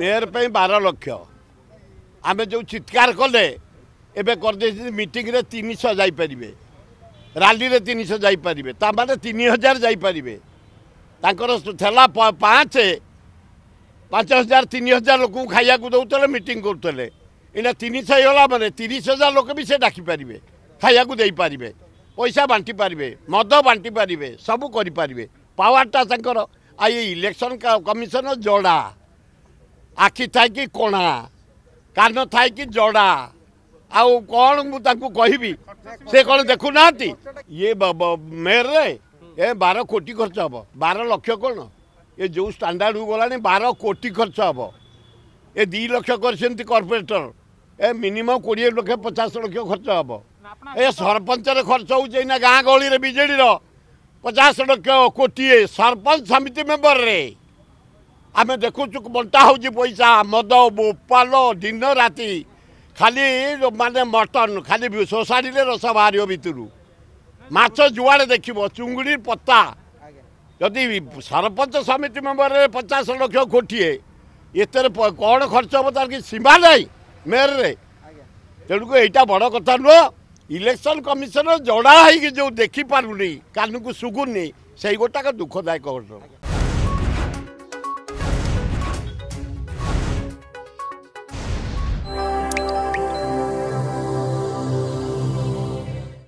mayor পাই বার লক্ষ আমি যে চিৎকার কলে এবে করেদেই মিটিংরে তিনশো রালি রে তিনশো যাইপার তা মানে তিন হাজার যাইপার তাঁর ঠেলা পাঁচ পাঁচ হাজার তিন হাজার লোক খাইয়া দৌলে মিটিং করুলে ଏଇନା ତିନିଶହ ହେଇଗଲା ମାନେ ତିରିଶ ହଜାର ଲୋକ ବି ସେ ଡାକିପାରିବେ ଖାଇବାକୁ ଦେଇପାରିବେ ପଇସା ବାଣ୍ଟି ପାରିବେ ମଦ ବାଣ୍ଟି ପାରିବେ ସବୁ କରିପାରିବେ ପାୱାରଟା ତାଙ୍କର ଆଉ ଇଲେକ୍ସନ୍ କମିଶନ ଯୋଡ଼ା ଆଖି ଥାଇକି କଣା କାନ ଥାଇକି ଜଡ଼ା ଆଉ କ'ଣ ମୁଁ ତାଙ୍କୁ କହିବି ସେ କ'ଣ ଦେଖୁନାହାନ୍ତି ଇଏ ମେୟରେ ଏ ବାର କୋଟି ଖର୍ଚ୍ଚ ହେବ ବାର ଲକ୍ଷ କ'ଣ ଏ ଯେଉଁ ଷ୍ଟାଣ୍ଡାର୍ଡ଼ ଗଲାଣି ବାର କୋଟି ଖର୍ଚ୍ଚ ହେବ ଏ ଦୁଇ ଲକ୍ଷ କରିଛନ୍ତି କର୍ପୋରେଟର ଏ ମିନିମମ୍ କୋଡ଼ିଏ ଲକ୍ଷ ପଚାଶ ଲକ୍ଷ ଖର୍ଚ୍ଚ ହେବ ଏ ସରପଞ୍ଚରେ ଖର୍ଚ୍ଚ ହେଉଛି ଏଇନା ଗାଁ ଗହଳିରେ ବିଜେଡ଼ିର ପଚାଶ ଲକ୍ଷ କୋଟିଏ ସରପଞ୍ଚ ସମିତି ମେମ୍ବରରେ ଆମେ ଦେଖୁଛୁ ବଣ୍ଟା ହେଉଛି ପଇସା ମଦ ବୋପାଲ ଦିନ ରାତି ଖାଲି ମାନେ ମଟନ ଖାଲି ଶୋଷାଡ଼ିଲେ ରସ ବାହାରିବ ଭିତରୁ ମାଛ ଯୁଆଡ଼େ ଦେଖିବ ଚୁଙ୍ଗୁଡ଼ି ପତା ଯଦି ସରପଞ୍ଚ ସମିତି ମେମ୍ବରରେ ପଚାଶ ଲକ୍ଷ କୋଟିଏ ଏତେରେ କ'ଣ ଖର୍ଚ୍ଚ ହେବ ତାର କିଛି ସୀମା ନାହିଁ ମେୟରରେ ତେଣୁକୁ ଏଇଟା ବଡ଼ କଥା ନୁହଁ ଇଲେକ୍ସନ୍ କମିଶନର ଜଡ଼ା ହେଇକି ଯେଉଁ ଦେଖିପାରୁନି କାନକୁ ଶୁଗୁନି ସେଇ ଗୋଟାକ ଦୁଃଖଦାୟକ ଘଟଣା